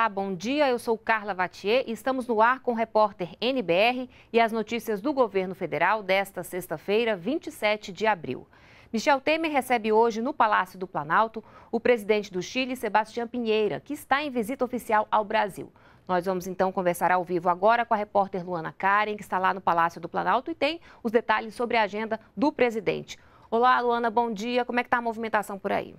Olá, bom dia. Eu sou Carla Vatier e estamos no ar com o repórter NBR e as notícias do governo federal desta sexta-feira, 27 de abril. Michel Temer recebe hoje no Palácio do Planalto o presidente do Chile, Sebastião Pinheira, que está em visita oficial ao Brasil. Nós vamos então conversar ao vivo agora com a repórter Luana Karen, que está lá no Palácio do Planalto e tem os detalhes sobre a agenda do presidente. Olá, Luana, bom dia. Como é que está a movimentação por aí?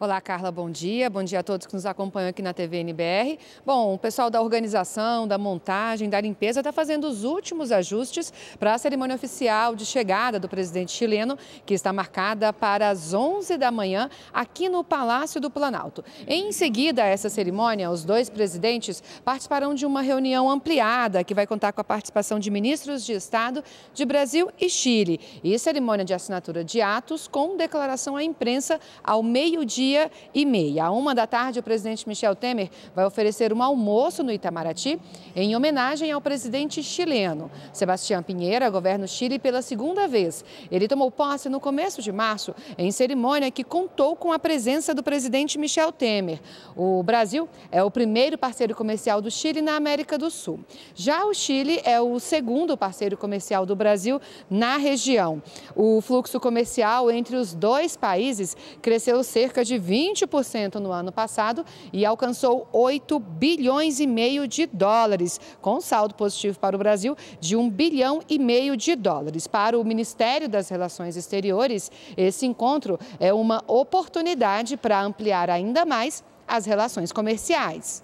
Olá, Carla, bom dia. Bom dia a todos que nos acompanham aqui na TV NBR. Bom, o pessoal da organização, da montagem, da limpeza está fazendo os últimos ajustes para a cerimônia oficial de chegada do presidente chileno, que está marcada para as 11 da manhã aqui no Palácio do Planalto. Em seguida a essa cerimônia, os dois presidentes participarão de uma reunião ampliada que vai contar com a participação de ministros de Estado de Brasil e Chile e cerimônia de assinatura de atos com declaração à imprensa ao meio-dia meio-dia e meia. À uma da tarde, o presidente Michel Temer vai oferecer um almoço no Itamaraty em homenagem ao presidente chileno. Sebastião Pinheira governa o Chile pela segunda vez. Ele tomou posse no começo de março em cerimônia que contou com a presença do presidente Michel Temer. O Brasil é o primeiro parceiro comercial do Chile na América do Sul. Já o Chile é o segundo parceiro comercial do Brasil na região. O fluxo comercial entre os dois países cresceu cerca de de 20% no ano passado e alcançou 8 bilhões e meio de dólares, com saldo positivo para o Brasil de 1 bilhão e meio de dólares. Para o Ministério das Relações Exteriores, esse encontro é uma oportunidade para ampliar ainda mais as relações comerciais.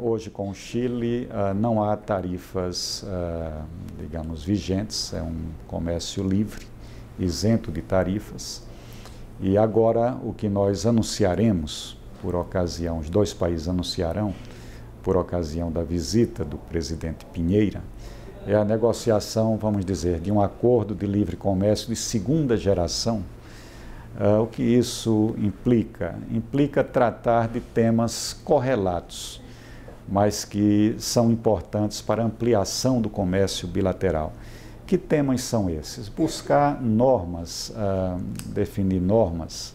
Hoje, com o Chile, ah, não há tarifas, ah, digamos, vigentes, é um comércio livre, isento de tarifas. E agora o que nós anunciaremos, por ocasião, os dois países anunciarão, por ocasião da visita do presidente Pinheira, é a negociação, vamos dizer, de um acordo de livre comércio de segunda geração. Uh, o que isso implica? Implica tratar de temas correlatos, mas que são importantes para a ampliação do comércio bilateral. Que temas são esses? Buscar normas, ah, definir normas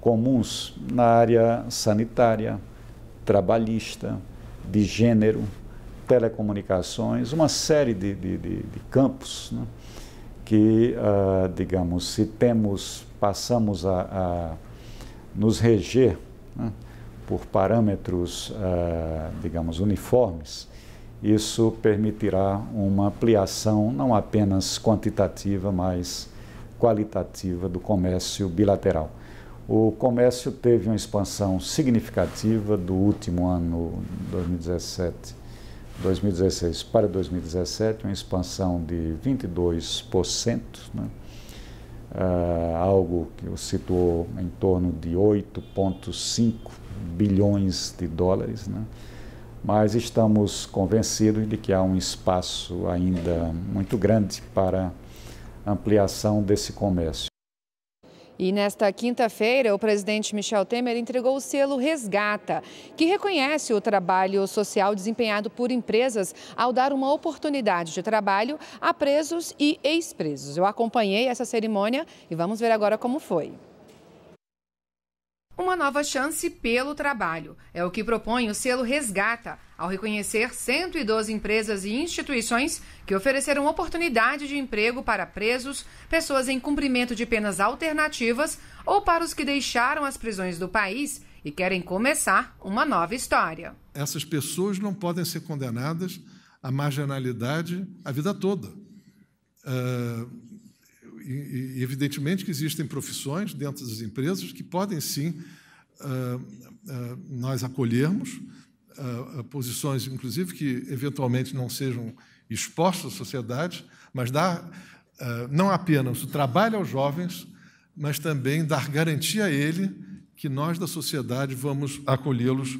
comuns na área sanitária, trabalhista, de gênero, telecomunicações, uma série de, de, de, de campos né? que, ah, digamos, se temos, passamos a, a nos reger né? por parâmetros, ah, digamos, uniformes, isso permitirá uma ampliação não apenas quantitativa, mas qualitativa do comércio bilateral. O comércio teve uma expansão significativa do último ano 2017, 2016 para 2017, uma expansão de 22%, né? Ah, algo que o situou em torno de 8,5 bilhões de dólares. Né? mas estamos convencidos de que há um espaço ainda muito grande para ampliação desse comércio. E nesta quinta-feira, o presidente Michel Temer entregou o selo Resgata, que reconhece o trabalho social desempenhado por empresas ao dar uma oportunidade de trabalho a presos e ex-presos. Eu acompanhei essa cerimônia e vamos ver agora como foi uma nova chance pelo trabalho. É o que propõe o selo Resgata, ao reconhecer 112 empresas e instituições que ofereceram oportunidade de emprego para presos, pessoas em cumprimento de penas alternativas ou para os que deixaram as prisões do país e querem começar uma nova história. Essas pessoas não podem ser condenadas à marginalidade a vida toda. Uh e, evidentemente que existem profissões dentro das empresas que podem sim ah, ah, nós acolhermos ah, posições, inclusive que eventualmente não sejam expostas à sociedade, mas dar não apenas o trabalho aos jovens, mas também dar garantia a ele que nós da sociedade vamos acolhê-los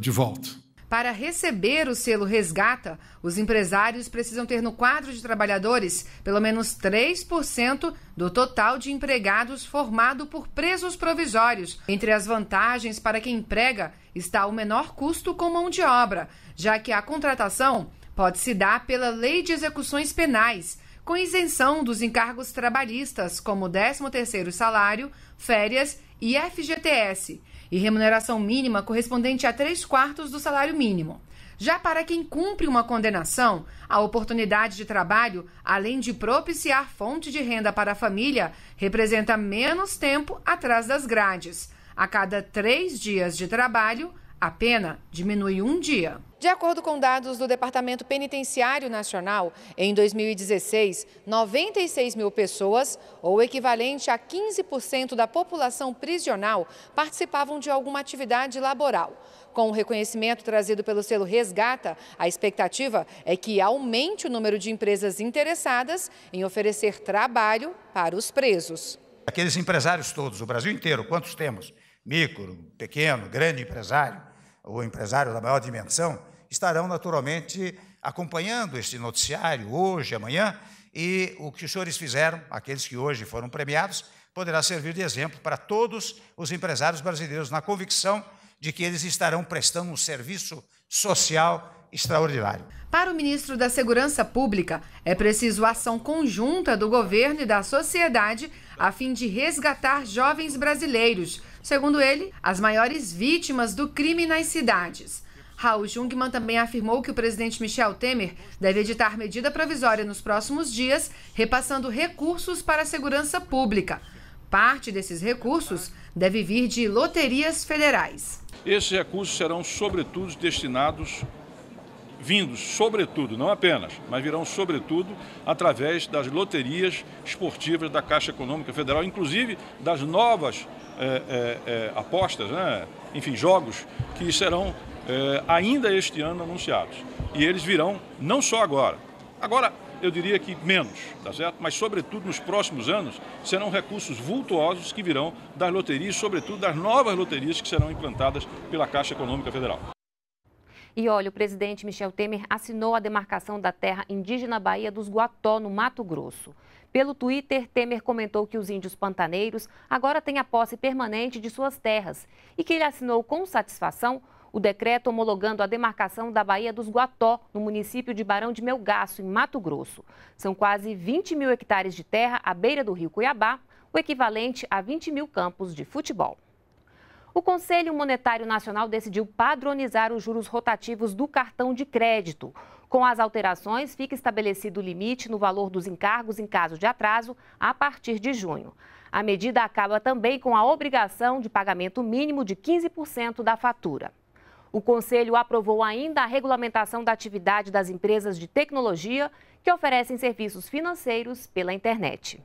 de volta. Para receber o selo Resgata, os empresários precisam ter no quadro de trabalhadores pelo menos 3% do total de empregados formado por presos provisórios. Entre as vantagens para quem emprega está o menor custo com mão de obra, já que a contratação pode se dar pela Lei de Execuções Penais, com isenção dos encargos trabalhistas, como 13º salário, férias e FGTS, e remuneração mínima correspondente a 3 quartos do salário mínimo. Já para quem cumpre uma condenação, a oportunidade de trabalho, além de propiciar fonte de renda para a família, representa menos tempo atrás das grades. A cada três dias de trabalho, a pena diminui um dia. De acordo com dados do Departamento Penitenciário Nacional, em 2016, 96 mil pessoas, ou equivalente a 15% da população prisional, participavam de alguma atividade laboral. Com o reconhecimento trazido pelo selo Resgata, a expectativa é que aumente o número de empresas interessadas em oferecer trabalho para os presos. Aqueles empresários todos, o Brasil inteiro, quantos temos? Micro, pequeno, grande empresário ou empresário da maior dimensão, estarão naturalmente acompanhando este noticiário hoje, amanhã, e o que os senhores fizeram, aqueles que hoje foram premiados, poderá servir de exemplo para todos os empresários brasileiros, na convicção de que eles estarão prestando um serviço social extraordinário. Para o ministro da Segurança Pública, é preciso ação conjunta do governo e da sociedade a fim de resgatar jovens brasileiros Segundo ele, as maiores vítimas do crime nas cidades. Raul Jungmann também afirmou que o presidente Michel Temer deve editar medida provisória nos próximos dias, repassando recursos para a segurança pública. Parte desses recursos deve vir de loterias federais. Esses recursos serão, sobretudo, destinados, vindos, sobretudo, não apenas, mas virão, sobretudo, através das loterias esportivas da Caixa Econômica Federal, inclusive das novas é, é, é, apostas, né? enfim, jogos que serão ainda este ano anunciados. E eles virão não só agora. Agora, eu diria que menos, tá certo? Mas, sobretudo, nos próximos anos, serão recursos vultuosos que virão das loterias, sobretudo das novas loterias que serão implantadas pela Caixa Econômica Federal. E olha, o presidente Michel Temer assinou a demarcação da terra indígena Bahia dos Guató, no Mato Grosso. Pelo Twitter, Temer comentou que os índios pantaneiros agora têm a posse permanente de suas terras e que ele assinou com satisfação o decreto homologando a demarcação da Baía dos Guató, no município de Barão de Melgaço, em Mato Grosso. São quase 20 mil hectares de terra à beira do rio Cuiabá, o equivalente a 20 mil campos de futebol. O Conselho Monetário Nacional decidiu padronizar os juros rotativos do cartão de crédito. Com as alterações, fica estabelecido o limite no valor dos encargos em caso de atraso a partir de junho. A medida acaba também com a obrigação de pagamento mínimo de 15% da fatura. O Conselho aprovou ainda a regulamentação da atividade das empresas de tecnologia que oferecem serviços financeiros pela internet.